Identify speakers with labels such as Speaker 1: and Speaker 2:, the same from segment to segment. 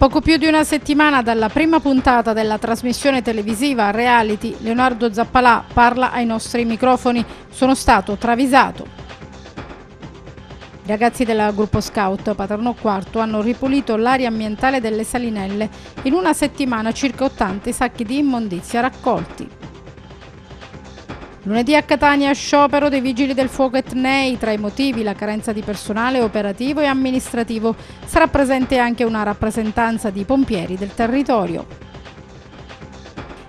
Speaker 1: poco più di una settimana dalla prima puntata della trasmissione televisiva Reality, Leonardo Zappalà parla ai nostri microfoni. Sono stato travisato. I ragazzi del gruppo scout Paterno Quarto hanno ripulito l'aria ambientale delle salinelle in una settimana circa 80 sacchi di immondizia raccolti. Lunedì a Catania sciopero dei vigili del fuoco etnei, tra i motivi la carenza di personale operativo e amministrativo. Sarà presente anche una rappresentanza di pompieri del territorio.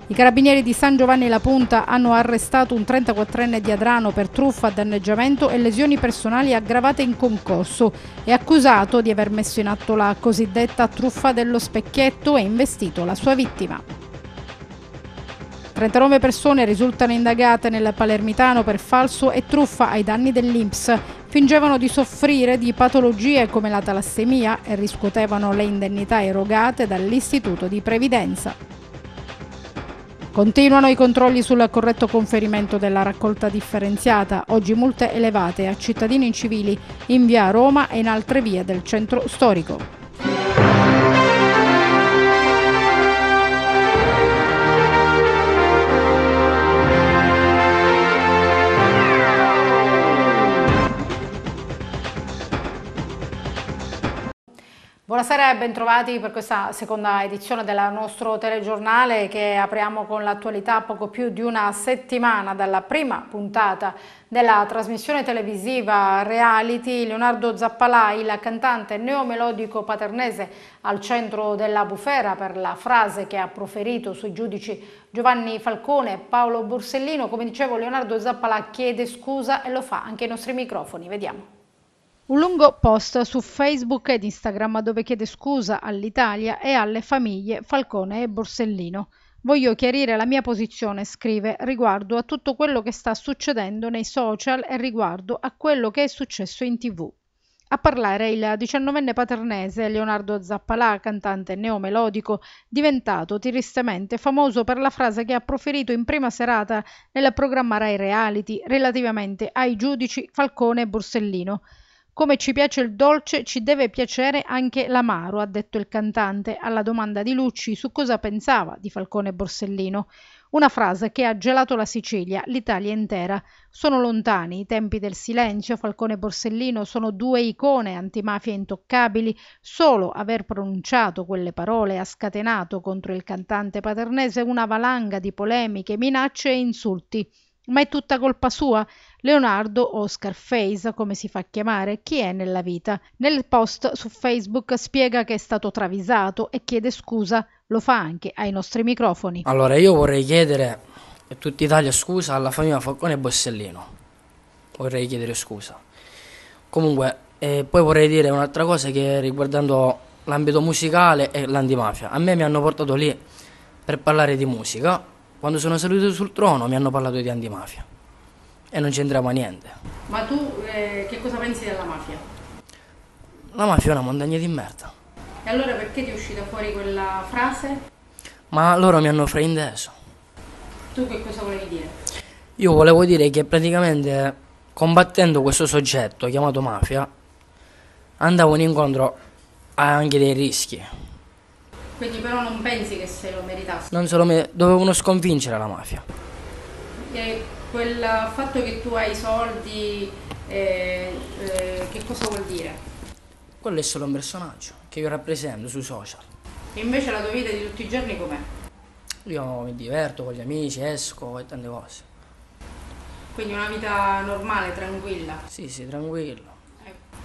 Speaker 1: I carabinieri di San Giovanni La Punta hanno arrestato un 34enne di Adrano per truffa, danneggiamento e lesioni personali aggravate in concorso. e accusato di aver messo in atto la cosiddetta truffa dello specchietto e investito la sua vittima. 39 persone risultano indagate nel Palermitano per falso e truffa ai danni dell'Inps. Fingevano di soffrire di patologie come la talassemia e riscuotevano le indennità erogate dall'Istituto di Previdenza. Continuano i controlli sul corretto conferimento della raccolta differenziata, oggi multe elevate a cittadini civili in via Roma e in altre vie del centro storico. Buonasera e bentrovati per questa seconda edizione del nostro telegiornale che apriamo con l'attualità poco più di una settimana dalla prima puntata della trasmissione televisiva reality Leonardo Zappalà, il cantante neomelodico paternese al centro della bufera per la frase che ha proferito sui giudici Giovanni Falcone e Paolo Borsellino. Come dicevo Leonardo Zappalà chiede scusa e lo fa anche ai nostri microfoni, vediamo. Un lungo post su Facebook ed Instagram dove chiede scusa all'Italia e alle famiglie Falcone e Borsellino. Voglio chiarire la mia posizione, scrive, riguardo a tutto quello che sta succedendo nei social e riguardo a quello che è successo in tv. A parlare il diciannovenne paternese Leonardo Zappalà, cantante neomelodico, diventato tristemente famoso per la frase che ha proferito in prima serata nel programma Rai Reality relativamente ai giudici Falcone e Borsellino. Come ci piace il dolce, ci deve piacere anche l'amaro, ha detto il cantante alla domanda di Lucci su cosa pensava di Falcone Borsellino. Una frase che ha gelato la Sicilia, l'Italia intera. Sono lontani i tempi del silenzio, Falcone e Borsellino sono due icone antimafia intoccabili. Solo aver pronunciato quelle parole ha scatenato contro il cantante paternese una valanga di polemiche, minacce e insulti. Ma è tutta colpa sua? Leonardo o Scarface, come si fa a chiamare, chi è nella vita? Nel post su Facebook spiega che è stato travisato e chiede scusa, lo fa anche ai nostri microfoni.
Speaker 2: Allora io vorrei chiedere a tutta Italia scusa alla famiglia Falcone e Bossellino. Vorrei chiedere scusa. Comunque, eh, poi vorrei dire un'altra cosa che riguardando l'ambito musicale e l'antimafia. A me mi hanno portato lì per parlare di musica quando sono seduto sul trono mi hanno parlato di antimafia e non c'entrava niente.
Speaker 1: Ma tu eh, che cosa pensi della mafia?
Speaker 2: La mafia è una montagna di merda.
Speaker 1: E allora perché ti è uscita fuori quella frase?
Speaker 2: Ma loro mi hanno frainteso.
Speaker 1: Tu che cosa volevi dire?
Speaker 2: Io volevo dire che praticamente combattendo questo soggetto chiamato mafia andavo incontro anche dei rischi.
Speaker 1: Quindi però non pensi che se lo meritassi?
Speaker 2: Non se lo mer- dovevano sconvincere la mafia.
Speaker 1: E quel fatto che tu hai soldi, eh, eh, che cosa vuol dire?
Speaker 2: Quello è solo un personaggio che io rappresento sui social.
Speaker 1: E invece la tua vita di tutti i giorni com'è?
Speaker 2: Io mi diverto con gli amici, esco e tante cose.
Speaker 1: Quindi una vita normale, tranquilla? Sì, sì, tranquilla.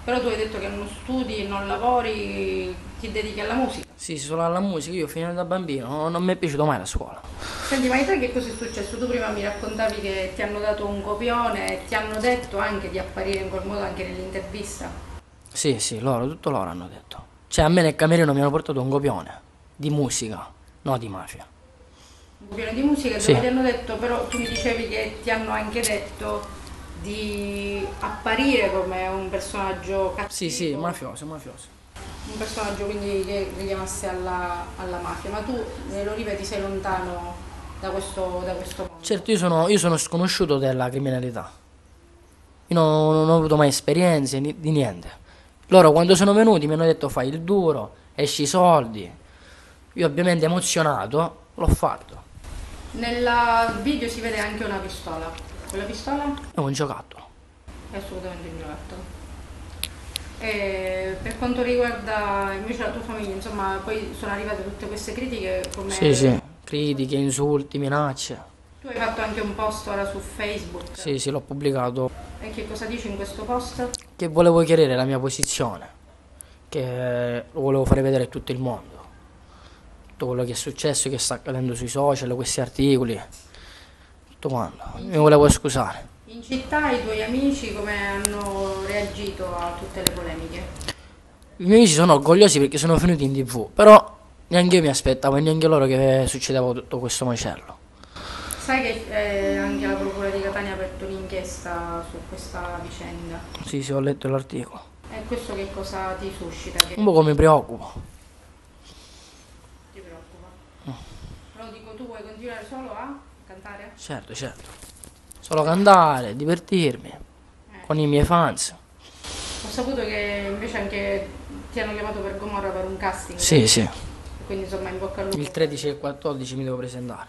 Speaker 1: Però tu hai detto che non studi, non lavori, ti dedichi alla musica.
Speaker 2: Sì, solo alla musica, io fino da bambino non mi è piaciuto mai la scuola.
Speaker 1: Senti, ma in te che cosa è successo? Tu prima mi raccontavi che ti hanno dato un copione e ti hanno detto anche di apparire in quel modo anche nell'intervista.
Speaker 2: Sì, sì, loro, tutto loro hanno detto. Cioè a me nel camerino mi hanno portato un copione di musica, no di mafia.
Speaker 1: Un copione di musica dove sì. ti hanno detto, però tu mi dicevi che ti hanno anche detto di apparire come un personaggio cattivo. Sì, sì, mafioso, mafioso. Un personaggio quindi che richiamasse alla, alla mafia, ma tu nell'Olive eh, ti sei lontano da questo, da questo
Speaker 2: mondo. Certo, io sono, io sono sconosciuto della criminalità. Io non, non ho avuto mai esperienze di niente. Loro quando sono venuti mi hanno detto fai il duro, esci i soldi. Io ovviamente emozionato l'ho fatto.
Speaker 1: Nel video si vede anche una pistola. La pistola?
Speaker 2: È un giocattolo.
Speaker 1: È assolutamente un giocattolo. E per quanto riguarda invece la tua famiglia, insomma, poi sono arrivate tutte queste critiche come... Sì, sì,
Speaker 2: critiche, insulti, minacce.
Speaker 1: Tu hai fatto anche un post ora su Facebook.
Speaker 2: Sì, sì, l'ho pubblicato.
Speaker 1: E che cosa dici in questo post?
Speaker 2: Che volevo chiarire la mia posizione, che lo volevo fare vedere a tutto il mondo. Tutto quello che è successo, che sta accadendo sui social, questi articoli raccomando, mi volevo scusare.
Speaker 1: In città i tuoi amici come hanno reagito a tutte le polemiche?
Speaker 2: I miei amici sono orgogliosi perché sono venuti in tv, però neanche io mi aspettavo e neanche loro che succedeva tutto questo macello.
Speaker 1: Sai che eh, anche la Procura di Catania ha aperto un'inchiesta su questa vicenda?
Speaker 2: Sì, sì, ho letto l'articolo.
Speaker 1: E questo che cosa ti suscita? Che... Un po'
Speaker 2: come mi preoccupa. Ti preoccupa? No. Però dico, tu vuoi continuare solo a... Certo, certo. Solo cantare, divertirmi eh. con i miei fans.
Speaker 1: Ho saputo che invece anche ti hanno chiamato per Gomorra per un casting. Sì, sì. Quindi insomma in bocca al lupo. Il
Speaker 2: 13 e il 14 mi devo presentare.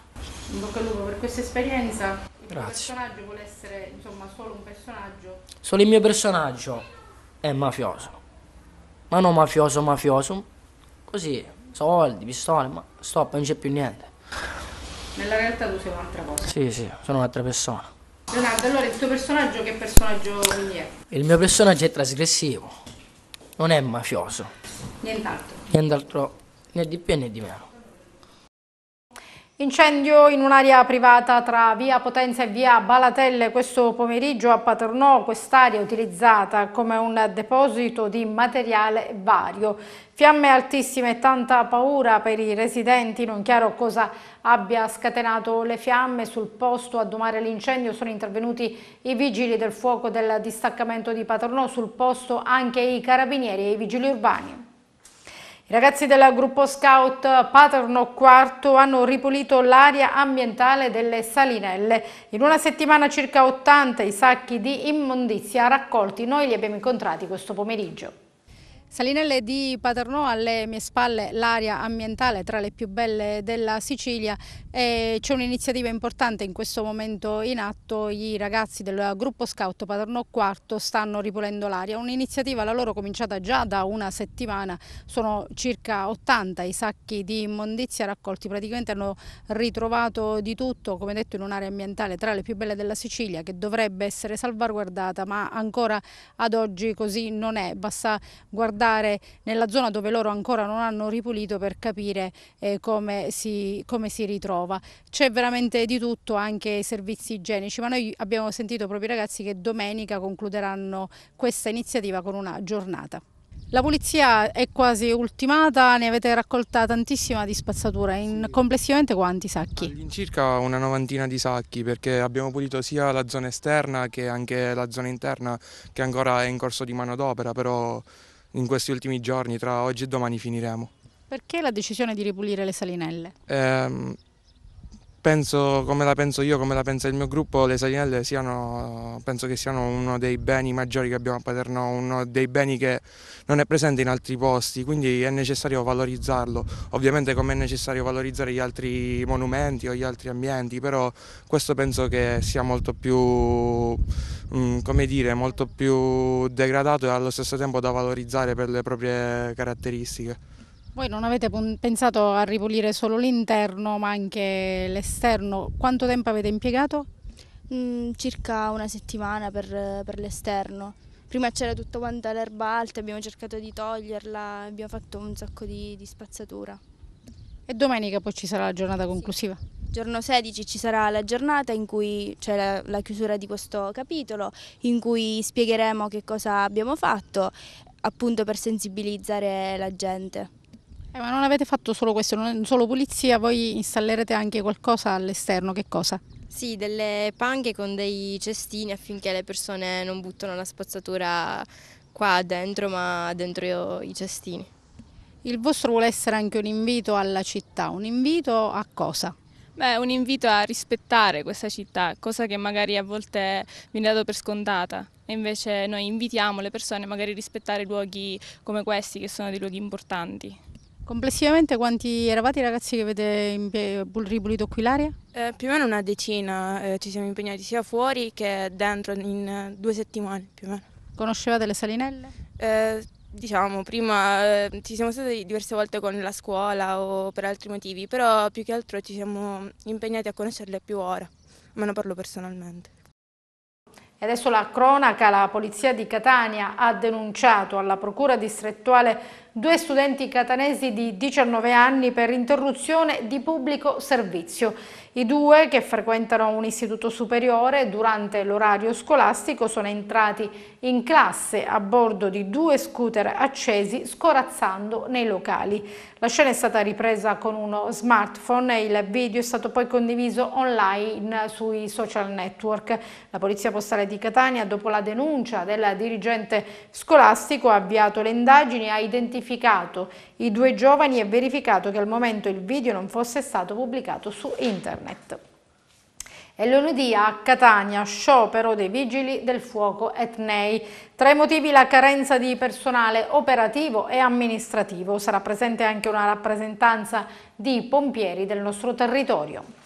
Speaker 1: In bocca al lupo per questa esperienza. Il Grazie. Il personaggio vuole essere insomma
Speaker 2: solo un personaggio. Solo il mio personaggio è mafioso. Ma non mafioso, mafioso. Così, soldi, pistole, ma stop, non c'è più niente.
Speaker 1: Nella realtà tu sei un'altra cosa.
Speaker 2: Sì, sì, sono un'altra persona.
Speaker 1: Leonardo, allora il tuo personaggio che personaggio quindi è?
Speaker 2: Il mio personaggio è trasgressivo, non è mafioso. Nient'altro. Nient'altro, né di più né di meno.
Speaker 1: Incendio in un'area privata tra via Potenza e via Balatelle questo pomeriggio a Paternò, quest'area utilizzata come un deposito di materiale vario. Fiamme altissime e tanta paura per i residenti, non chiaro cosa abbia scatenato le fiamme. Sul posto a domare l'incendio sono intervenuti i vigili del fuoco del distaccamento di Paternò, sul posto anche i carabinieri e i vigili urbani. I ragazzi del gruppo scout Paterno Quarto hanno ripulito l'aria ambientale delle salinelle. In una settimana circa 80 i sacchi di immondizia raccolti noi li abbiamo incontrati questo pomeriggio. Salinelle di Paternò, alle mie spalle l'area ambientale tra le più belle della Sicilia e c'è un'iniziativa importante in questo momento in atto, i ragazzi del gruppo scout Paternò IV stanno ripulendo l'aria, un'iniziativa la loro cominciata già da una settimana, sono circa 80 i sacchi di immondizia raccolti, praticamente hanno ritrovato di tutto, come detto in un'area ambientale tra le più belle della Sicilia che dovrebbe essere salvaguardata ma ancora ad oggi così non è, basta guardare guardare nella zona dove loro ancora non hanno ripulito per capire eh, come, si, come, si, ritrova. C'è veramente di tutto, anche i servizi igienici, ma noi abbiamo sentito proprio i ragazzi che domenica concluderanno questa iniziativa con una giornata. La pulizia è quasi ultimata, ne avete raccolta tantissima di spazzatura, in sì. complessivamente quanti sacchi?
Speaker 3: In circa una novantina di sacchi perché abbiamo pulito sia la zona esterna che anche la zona interna che ancora è in corso di manodopera, però in questi ultimi giorni, tra oggi e domani finiremo.
Speaker 1: Perché la decisione di ripulire le salinelle?
Speaker 3: Eh, penso come la penso io, come la pensa il mio gruppo, le salinelle siano, penso che siano uno dei beni maggiori che abbiamo a Paterno, uno dei beni che non è presente in altri posti, quindi è necessario valorizzarlo, ovviamente come è necessario valorizzare gli altri monumenti o gli altri ambienti, però questo penso che sia molto più, mm, come dire, molto più degradato e allo stesso tempo da valorizzare per le proprie caratteristiche.
Speaker 1: Voi non avete pensato a ripulire solo l'interno ma anche l'esterno. Quanto tempo avete impiegato? Mm, circa una settimana per, per l'esterno. Prima c'era tutta quanta l'erba alta, abbiamo cercato di toglierla, abbiamo fatto un sacco di, di spazzatura. E domenica poi ci sarà la giornata conclusiva? Sì giorno 16 ci sarà la giornata in cui c'è la, la, chiusura di questo capitolo, in cui spiegheremo che cosa abbiamo fatto appunto per sensibilizzare la gente. Eh, ma non avete fatto solo questo, non solo pulizia, voi installerete anche qualcosa all'esterno, che cosa? Sì, delle panche con dei cestini affinché le persone non buttano la spazzatura qua dentro, ma dentro io, i cestini. Il vostro vuole essere anche un invito alla città, un invito a cosa? Beh, un invito a rispettare questa città, cosa che magari a volte viene dato per scontata. E invece noi invitiamo le persone magari a rispettare luoghi come questi che sono dei luoghi importanti. Complessivamente quanti eravate i ragazzi che avete ripulito qui l'area? Eh, più o meno una decina, eh, ci siamo impegnati sia fuori che dentro in due settimane più o meno. Conoscevate le salinelle? Eh, diciamo, prima eh, ci siamo stati diverse volte con la scuola o per altri motivi, però più che altro ci siamo impegnati a conoscerle più ora, ma ne parlo personalmente. E adesso la cronaca, la polizia di Catania ha denunciato alla procura distrettuale due studenti catanesi di 19 anni per interruzione di pubblico servizio. I due, che frequentano un istituto superiore, durante l'orario scolastico sono entrati in classe a bordo di due scooter accesi scorazzando nei locali. La scena è stata ripresa con uno smartphone e il video è stato poi condiviso online sui social network. La Polizia Postale di Catania, dopo la denuncia del dirigente scolastico, ha avviato le indagini e ha identificato identificato i due giovani e verificato che al momento il video non fosse stato pubblicato su internet. E lunedì a Catania, sciopero dei vigili del fuoco Etnei. Tra i motivi la carenza di personale operativo e amministrativo. Sarà presente anche una rappresentanza di pompieri del nostro territorio.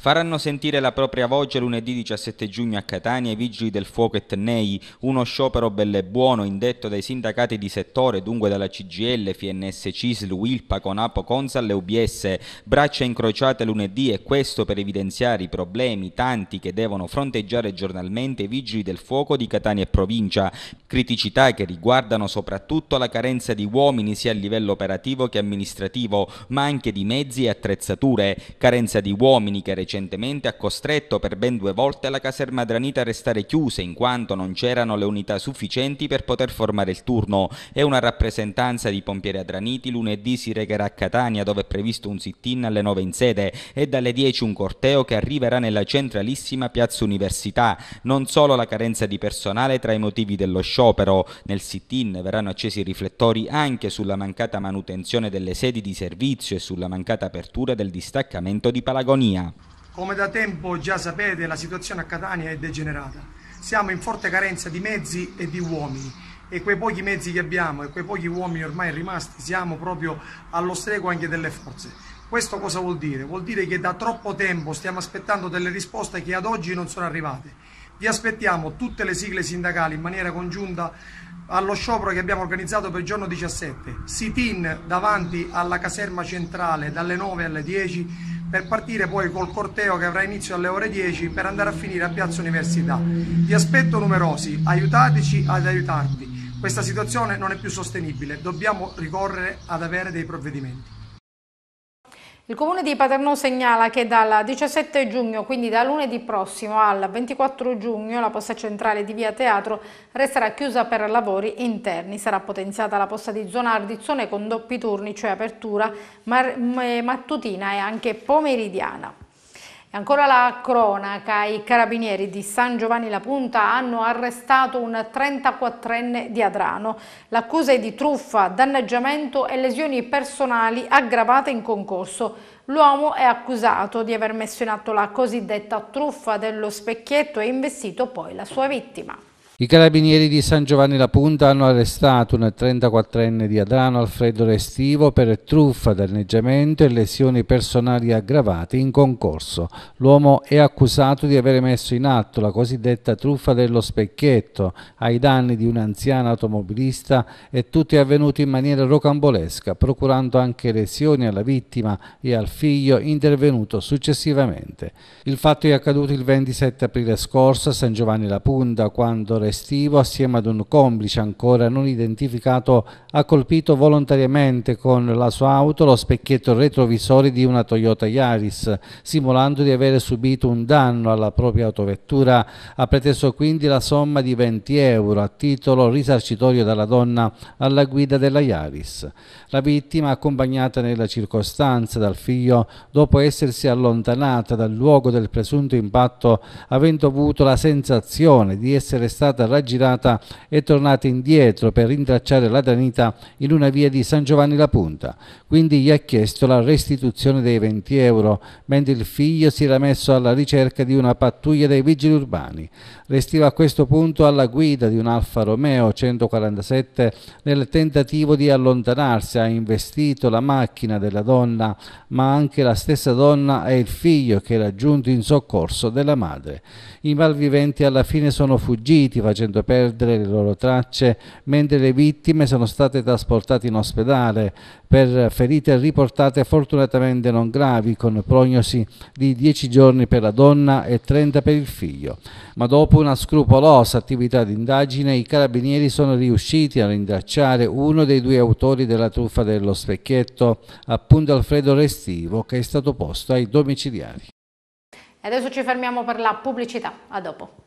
Speaker 3: Faranno sentire la propria voce lunedì 17 giugno a Catania i vigili del fuoco etnei, uno sciopero belle e buono indetto dai sindacati di settore, dunque dalla CGL, FNS Cisl, Wilpa, Conapo, Consal e UBS, braccia incrociate lunedì e questo per evidenziare i problemi tanti che devono fronteggiare giornalmente i vigili del fuoco di Catania e provincia, criticità che riguardano soprattutto la carenza di uomini sia a livello operativo che amministrativo, ma anche di mezzi e attrezzature, carenza di uomini che recentemente ha costretto per ben due volte la caserma Dranita a restare chiusa in quanto non c'erano le unità sufficienti per poter formare il turno e una rappresentanza di pompieri adraniti lunedì si recherà a Catania dove è previsto un sit-in alle 9 in sede e dalle 10 un corteo che arriverà nella centralissima piazza Università. Non solo la carenza di personale tra i motivi dello sciopero, nel sit-in verranno accesi i riflettori anche sulla mancata manutenzione delle sedi di servizio e sulla mancata apertura del distaccamento di Palagonia.
Speaker 4: Come da tempo già sapete, la situazione a Catania è degenerata. Siamo in forte carenza di mezzi e di uomini e quei pochi mezzi che abbiamo e quei pochi uomini ormai rimasti siamo proprio allo streco anche delle forze. Questo cosa vuol dire? Vuol dire che da troppo tempo stiamo aspettando delle risposte che ad oggi non sono arrivate. Vi aspettiamo tutte le sigle sindacali in maniera congiunta allo sciopero che abbiamo organizzato per il giorno 17. Sit-in davanti alla caserma centrale dalle 9 alle 10 per partire poi col corteo che avrà inizio alle ore 10 per andare a finire a Piazza Università. Vi aspetto numerosi, aiutateci ad aiutarti. Questa situazione non è più sostenibile, dobbiamo ricorrere ad avere dei provvedimenti.
Speaker 1: Il comune di Paternò segnala che dal 17 giugno, quindi da lunedì prossimo al 24 giugno, la posta centrale di via Teatro resterà chiusa per lavori interni. Sarà potenziata la posta di zona Ardizzone con doppi turni, cioè apertura mattutina e anche pomeridiana. E ancora la cronaca, i carabinieri di San Giovanni La Punta hanno arrestato un 34enne di Adrano. L'accusa è di truffa, danneggiamento e lesioni personali aggravate in concorso. L'uomo è accusato di aver messo in atto la cosiddetta truffa dello specchietto e investito poi la sua vittima.
Speaker 5: I carabinieri di San Giovanni la Punta hanno arrestato un 34enne di Adrano Alfredo Restivo per truffa, danneggiamento e lesioni personali aggravate in concorso. L'uomo è accusato di avere messo in atto la cosiddetta truffa dello specchietto ai danni di un'anziana automobilista e tutto è avvenuto in maniera rocambolesca, procurando anche lesioni alla vittima e al figlio intervenuto successivamente. Il fatto è accaduto il 27 aprile scorso a San Giovanni la Punta quando Restivo estivo assieme ad un complice ancora non identificato ha colpito volontariamente con la sua auto lo specchietto retrovisore di una Toyota Yaris simulando di avere subito un danno alla propria autovettura ha preteso quindi la somma di 20 euro a titolo risarcitorio dalla donna alla guida della Yaris. La vittima accompagnata nella circostanza dal figlio dopo essersi allontanata dal luogo del presunto impatto avendo avuto la sensazione di essere stata stata raggirata e tornata indietro per rintracciare la Danita in una via di San Giovanni la Punta. Quindi gli ha chiesto la restituzione dei 20 euro, mentre il figlio si era messo alla ricerca di una pattuglia dei vigili urbani. Restiva a questo punto alla guida di un Alfa Romeo 147 nel tentativo di allontanarsi, ha investito la macchina della donna, ma anche la stessa donna e il figlio che era giunto in soccorso della madre. I malviventi alla fine sono fuggiti facendo perdere le loro tracce, mentre le vittime sono state trasportate in ospedale per ferite riportate fortunatamente non gravi, con prognosi di 10 giorni per la donna e 30 per il figlio. Ma dopo una scrupolosa attività di indagine, i carabinieri sono riusciti a rintracciare uno dei due autori della truffa dello specchietto, appunto Alfredo Restivo, che è stato posto ai domiciliari.
Speaker 1: Adesso ci fermiamo per la pubblicità, a dopo.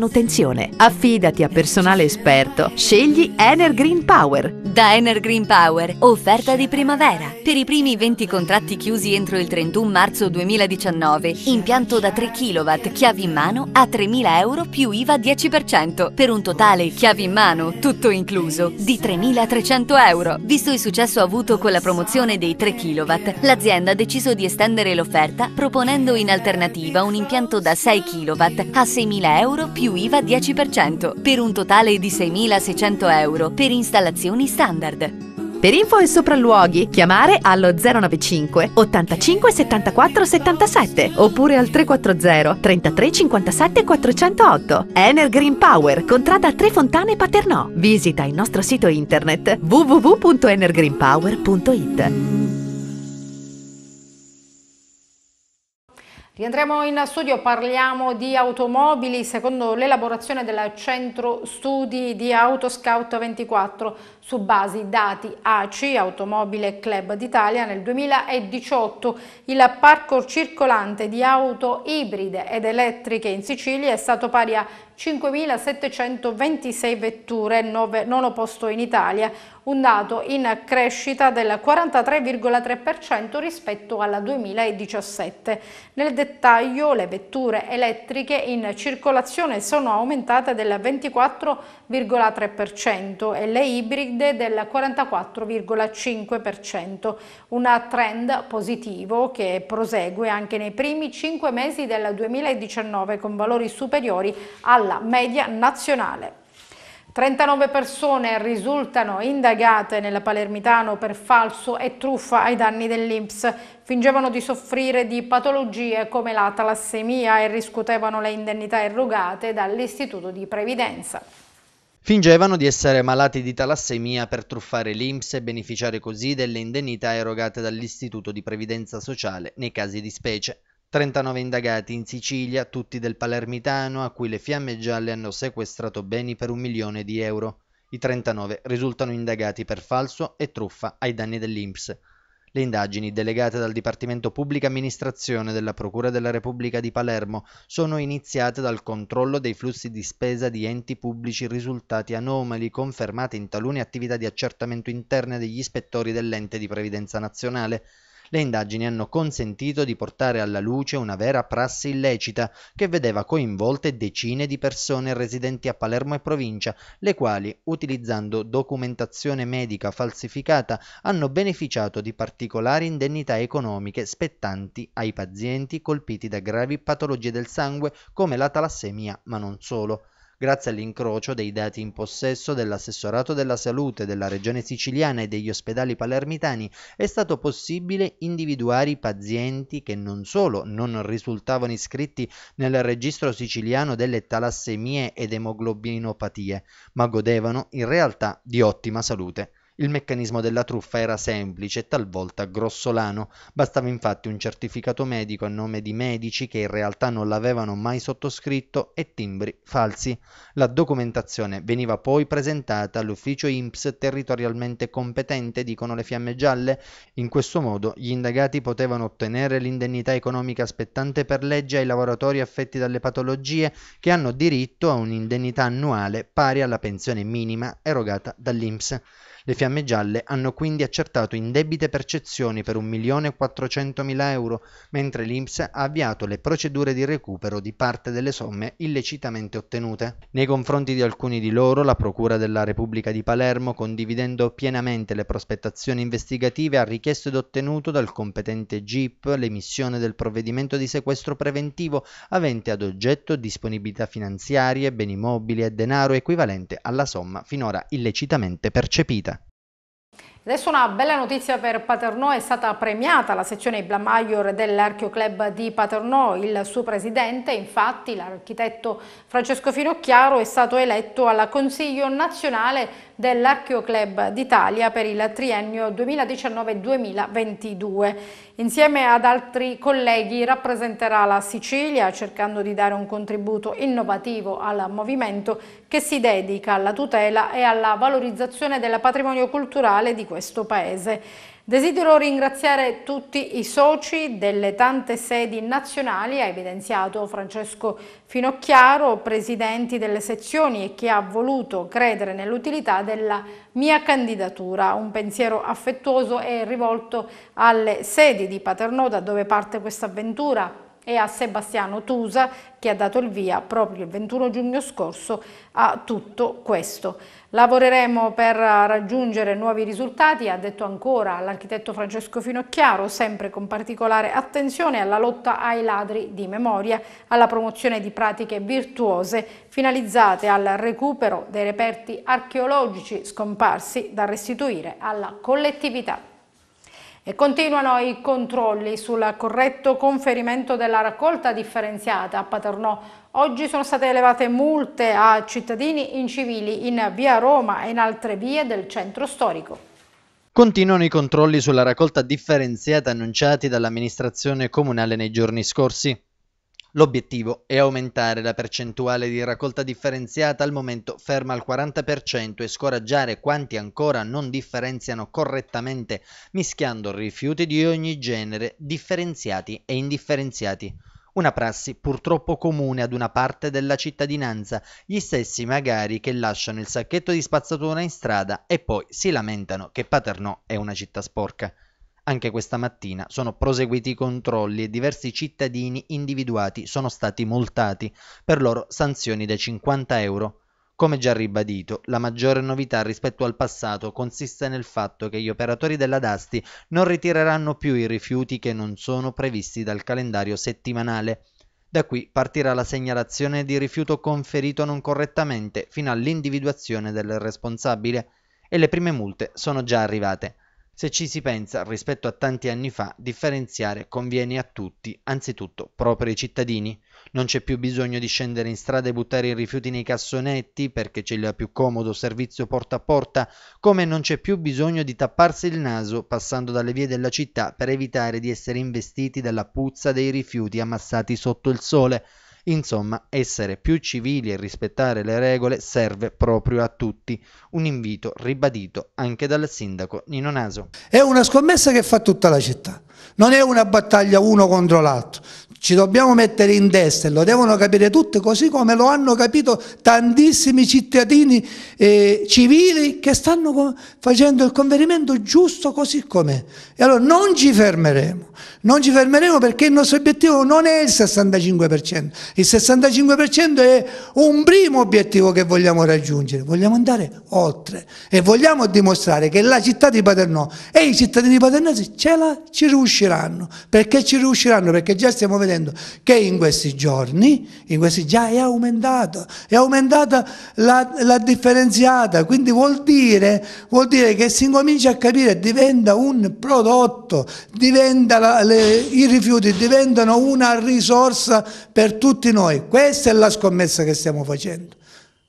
Speaker 6: manutenzione. Affidati a personale esperto. Scegli Energreen Power. Da Energreen Power, offerta di primavera. Per i primi 20 contratti chiusi entro il 31 marzo 2019, impianto da 3 kW, chiavi in mano a 3.000 euro più IVA 10%, per un totale chiavi in mano, tutto incluso, di 3.300 euro. Visto il successo avuto con la promozione dei 3 kW, l'azienda ha deciso di estendere l'offerta proponendo in alternativa un impianto da 6 kW a 6.000 euro più più IVA 10%, per un totale di 6.600 euro per installazioni standard. Per info e sopralluoghi, chiamare allo 095 85 74 77 oppure al 340 33 57 408. Ener Green Power, contrada Tre Fontane Paternò. Visita il nostro sito internet www.energreenpower.it.
Speaker 1: Rientriamo in studio, parliamo di automobili secondo l'elaborazione del centro studi di Autoscout 24 su basi dati ACI, Automobile Club d'Italia, nel 2018 il parco circolante di auto ibride ed elettriche in Sicilia è stato pari a 5.726 vetture, nono posto in Italia, un dato in crescita del 43,3% rispetto al 2017. Nel dettaglio le vetture elettriche in circolazione sono aumentate del 24,3% e le ibride del 44,5%, un trend positivo che prosegue anche nei primi 5 mesi del 2019 con valori superiori al alla media nazionale. 39 persone risultano indagate nella Palermitano per falso e truffa ai danni dell'Inps. Fingevano di soffrire di patologie come la talassemia e riscutevano le indennità erogate dall'Istituto di Previdenza.
Speaker 7: Fingevano di essere malati di talassemia per truffare l'Inps e beneficiare così delle indennità erogate dall'Istituto di Previdenza Sociale nei casi di specie. 39 indagati in Sicilia, tutti del Palermitano, a cui le fiamme gialle hanno sequestrato beni per un milione di euro. I 39 risultano indagati per falso e truffa ai danni dell'INPS. Le indagini delegate dal Dipartimento Pubblica Amministrazione della Procura della Repubblica di Palermo sono iniziate dal controllo dei flussi di spesa di enti pubblici risultati anomali confermati in talune attività di accertamento interne degli ispettori dell'ente di previdenza nazionale le indagini hanno consentito di portare alla luce una vera prassi illecita che vedeva coinvolte decine di persone residenti a Palermo e provincia, le quali, utilizzando documentazione medica falsificata, hanno beneficiato di particolari indennità economiche spettanti ai pazienti colpiti da gravi patologie del sangue come la talassemia, ma non solo grazie all'incrocio dei dati in possesso dell'assessorato della salute della regione siciliana e degli ospedali palermitani, è stato possibile individuare i pazienti che non solo non risultavano iscritti nel registro siciliano delle talassemie ed emoglobinopatie, ma godevano in realtà di ottima salute. Il meccanismo della truffa era semplice e talvolta grossolano, bastava infatti un certificato medico a nome di medici che in realtà non l'avevano mai sottoscritto e timbri falsi. La documentazione veniva poi presentata all'ufficio IMPS territorialmente competente, dicono le fiamme gialle. In questo modo gli indagati potevano ottenere l'indennità economica spettante per legge ai lavoratori affetti dalle patologie che hanno diritto a un'indennità annuale pari alla pensione minima erogata dall'IMPS. Le fiamme gialle hanno quindi accertato indebite percezioni per 1.400.000 euro, mentre l'Inps ha avviato le procedure di recupero di parte delle somme illecitamente ottenute. Nei confronti di alcuni di loro la Procura della Repubblica di Palermo, condividendo pienamente le prospettazioni investigative, ha richiesto ed ottenuto dal competente GIP l'emissione del provvedimento di sequestro preventivo avente ad oggetto disponibilità finanziarie, beni mobili e denaro equivalente alla somma finora illecitamente percepita.
Speaker 1: Adesso una bella notizia per Paternò, è stata premiata la sezione Blamaior dell'Archeo dell'Archeoclub di Paternò, il suo presidente, infatti l'architetto Francesco Finocchiaro è stato eletto al Consiglio nazionale dell'Archeo Club d'Italia per il triennio 2019-2022. Insieme ad altri colleghi rappresenterà la Sicilia cercando di dare un contributo innovativo al movimento che si dedica alla tutela e alla valorizzazione del patrimonio culturale di questo paese. Desidero ringraziare tutti i soci delle tante sedi nazionali, ha evidenziato Francesco Finocchiaro, presidenti delle sezioni e chi ha voluto credere nell'utilità della mia candidatura. Un pensiero affettuoso è rivolto alle sedi di Paternò, da dove parte questa avventura e a Sebastiano Tusa che ha dato il via proprio il 21 giugno scorso a tutto questo. Lavoreremo per raggiungere nuovi risultati, ha detto ancora l'architetto Francesco Finocchiaro, sempre con particolare attenzione alla lotta ai ladri di memoria, alla promozione di pratiche virtuose finalizzate al recupero dei reperti archeologici scomparsi da restituire alla collettività. E continuano i controlli sul corretto conferimento della raccolta differenziata a Paternò. Oggi sono state elevate multe a cittadini incivili in via Roma e in altre vie del centro storico.
Speaker 7: Continuano i controlli sulla raccolta differenziata annunciati dall'amministrazione comunale nei giorni scorsi. L'obiettivo è aumentare la percentuale di raccolta differenziata al momento ferma al 40% e scoraggiare quanti ancora non differenziano correttamente mischiando rifiuti di ogni genere, differenziati e indifferenziati. Una prassi purtroppo comune ad una parte della cittadinanza, gli stessi magari che lasciano il sacchetto di spazzatura in strada e poi si lamentano che Paternò è una città sporca. Anche questa mattina sono proseguiti i controlli e diversi cittadini individuati sono stati multati, per loro sanzioni da 50 euro. Come già ribadito, la maggiore novità rispetto al passato consiste nel fatto che gli operatori della Dasti non ritireranno più i rifiuti che non sono previsti dal calendario settimanale. Da qui partirà la segnalazione di rifiuto conferito non correttamente fino all'individuazione del responsabile e le prime multe sono già arrivate. Se ci si pensa, rispetto a tanti anni fa, differenziare conviene a tutti, anzitutto proprio ai cittadini. Non c'è più bisogno di scendere in strada e buttare i rifiuti nei cassonetti perché c'è il più comodo servizio porta a porta, come non c'è più bisogno di tapparsi il naso passando dalle vie della città per evitare di essere investiti dalla puzza dei rifiuti ammassati sotto il sole. Insomma, essere più civili e rispettare le regole serve proprio a tutti, un invito ribadito anche dal sindaco Nino Naso.
Speaker 4: È una scommessa che fa tutta la città, non è una battaglia uno contro l'altro, ci dobbiamo mettere in testa e lo devono capire tutti così come lo hanno capito tantissimi cittadini eh, civili che stanno facendo il conferimento giusto così com'è e allora non ci fermeremo non ci fermeremo perché il nostro obiettivo non è il 65% il 65% è un primo obiettivo che vogliamo raggiungere, vogliamo andare oltre e vogliamo dimostrare che la città di Paternò e i cittadini paternesi ce la ci riusciranno. Perché ci riusciranno? Perché già stiamo vedendo che in questi giorni, in questi già è aumentata, è aumentata la, la differenziata, quindi vuol dire, vuol dire che si comincia a capire, diventa un prodotto, diventa la, le, i rifiuti diventano una risorsa per tutti tutti noi. Questa è la scommessa che
Speaker 7: stiamo facendo.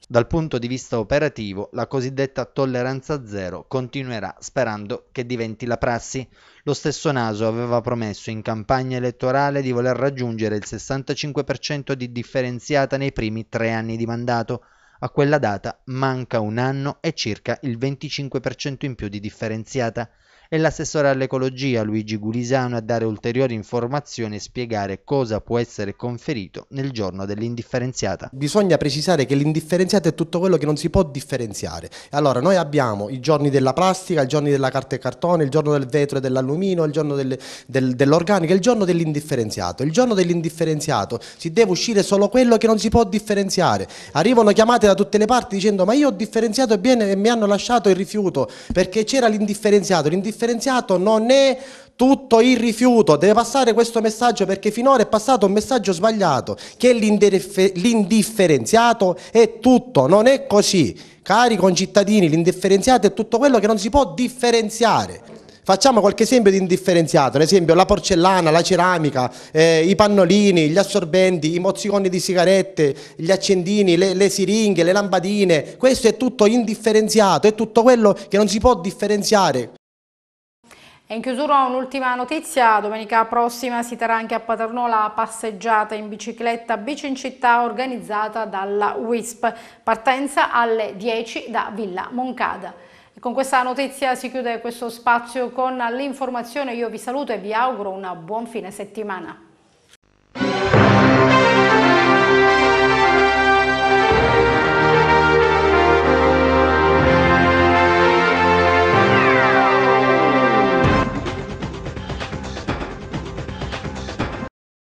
Speaker 7: Dal punto di vista operativo, la cosiddetta tolleranza zero continuerà sperando che diventi la prassi. Lo stesso Naso aveva promesso in campagna elettorale di voler raggiungere il 65% di differenziata nei primi tre anni di mandato. A quella data manca un anno e circa il 25% in più di differenziata e l'assessore all'ecologia Luigi Gulisano a dare ulteriori informazioni e spiegare cosa può essere conferito nel giorno dell'indifferenziata. Bisogna precisare che l'indifferenziata è tutto quello che non si può differenziare. Allora noi abbiamo i giorni della
Speaker 3: plastica, i giorni della carta e cartone, il giorno del vetro e dell'alluminio, il giorno del, del, dell'organico, il giorno dell'indifferenziato. Il giorno dell'indifferenziato si deve uscire solo quello che non si può differenziare. Arrivano chiamate da tutte le parti dicendo ma io ho differenziato bene e mi hanno lasciato il rifiuto perché c'era l'indifferenziato, l'indifferenziato differenziato non è tutto il rifiuto, deve passare questo messaggio perché finora è passato un messaggio sbagliato, che l'indifferenziato è tutto, non è così. Cari concittadini, l'indifferenziato è tutto quello che non si può differenziare. Facciamo qualche esempio di indifferenziato, ad esempio la porcellana, la ceramica, eh, i pannolini, gli assorbenti, i mozziconi di sigarette, gli accendini, le, le, siringhe, le lampadine, questo è tutto indifferenziato, è tutto quello che non si può differenziare.
Speaker 1: E in chiusura un'ultima notizia, domenica prossima si terrà anche a Paternò la passeggiata in bicicletta Bici in città organizzata dalla WISP, partenza alle 10 da Villa Moncada. E con questa notizia si chiude questo spazio con l'informazione, io vi saluto e vi auguro un buon fine settimana.